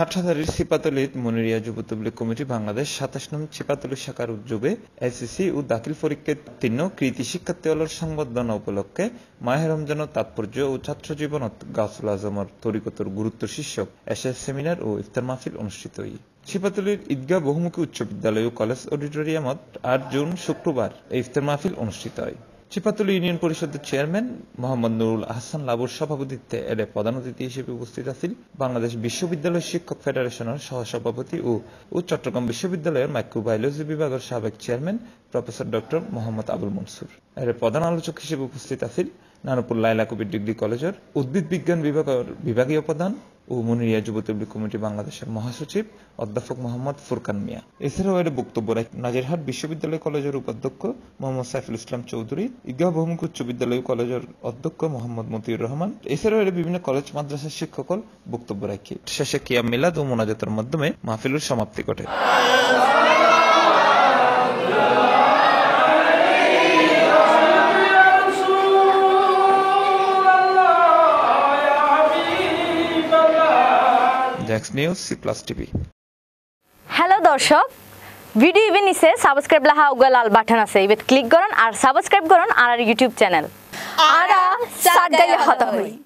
হাটহাজারির ছিপাতলিত মনিরিয়া যুব কমিটি বাংলাদেশ সাতাশ নং ছিপাতলি শাখার উদ্যোগে এসএসসি ও দাখিল পরীক্ষায় উত্তীর্ণ কৃতি শিক্ষার্থী হলের সংবর্ধনা উপলক্ষে মাহের রমজান তাৎপর্য ও ছাত্র জীবন গাছুল আজমর তরিকতর গুরুত্ব শীর্ষক এসএস সেমিনার ও ইফতার মাহফিল অনুষ্ঠিত হয় ছিপাতলির ঈদগাহ বহুমুখী উচ্চ বিদ্যালয় ও কলেজ অডিটোরিয়ামত আট জুন শুক্রবার ইফতার মাহফিল অনুষ্ঠিত হয় চিপাতলি ইউনিয়ন পরিষদের চেয়ারম্যান মোহাম্মদ নুরুল আহসান লাবুর সভাপতিত্বে এর প্রধান অতিথি হিসেবে উপস্থিত আছেন বাংলাদেশ বিশ্ববিদ্যালয় শিক্ষক ফেডারেশনের সহসভাপতি ও চট্টগ্রাম বিশ্ববিদ্যালয়ের মাইক্রোবায়োলজি বিভাগের সাবেক চেয়ারম্যান প্রফেসর ড মোহাম্মদ আবুল মনসুর এর প্রধান আলোচক হিসেবে উপস্থিত আছেন নানুপুর লাইলা কবির ডিগ্রি কলেজের উদ্ভিদ বিজ্ঞান বিভাগের বিভাগীয় প্রধান ও মনিরিয়া যুব তবলিক কমিটি বাংলাদেশের মহাসচিব অধ্যাপক মোহাম্মদ ফুরকান মিয়া এছাড়াও এর বক্তব্য রাখেন নাজিরহাট বিশ্ববিদ্যালয় কলেজের উপাধ্যক্ষ মোহাম্মদ সাইফুল ইসলাম চৌধুরী ইগা বহুমুখী উচ্চ বিদ্যালয় কলেজের অধ্যক্ষ মোহাম্মদ মতিউর রহমান এছাড়াও এর বিভিন্ন কলেজ মাদ্রাসার শিক্ষকল বক্তব্য রাখে শেষে কিয়াম মিলাদ ও মোনাজাতের মাধ্যমে মাহফিলুর সমাপ্তি ঘটে Jax news C plus TV hello দর্শক ভিডিও ইভেন নিচে সাবস্ক্রাইব লাহা উগা লাল বাটন আছে ইবেত ক্লিক করুন আর সাবস্ক্রাইব করুন আর ইউটিউব চ্যানেল আর সাগাইয়া হতা হই